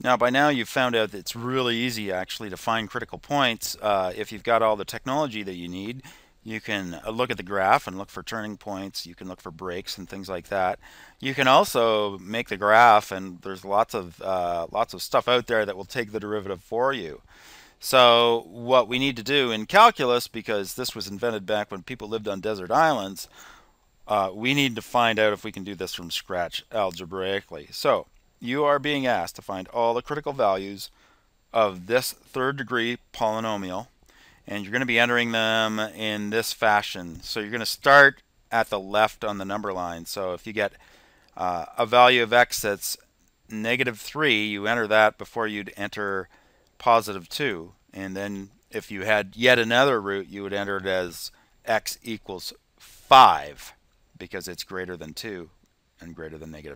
Now, by now, you've found out that it's really easy actually to find critical points. Uh, if you've got all the technology that you need, you can uh, look at the graph and look for turning points. You can look for breaks and things like that. You can also make the graph, and there's lots of uh, lots of stuff out there that will take the derivative for you. So what we need to do in calculus, because this was invented back when people lived on desert islands, uh, we need to find out if we can do this from scratch algebraically. So you are being asked to find all the critical values of this third degree polynomial and you're going to be entering them in this fashion. So you're going to start at the left on the number line. So if you get uh, a value of x that's negative 3, you enter that before you'd enter positive 2. And then if you had yet another root, you would enter it as x equals 5 because it's greater than 2 and greater than negative.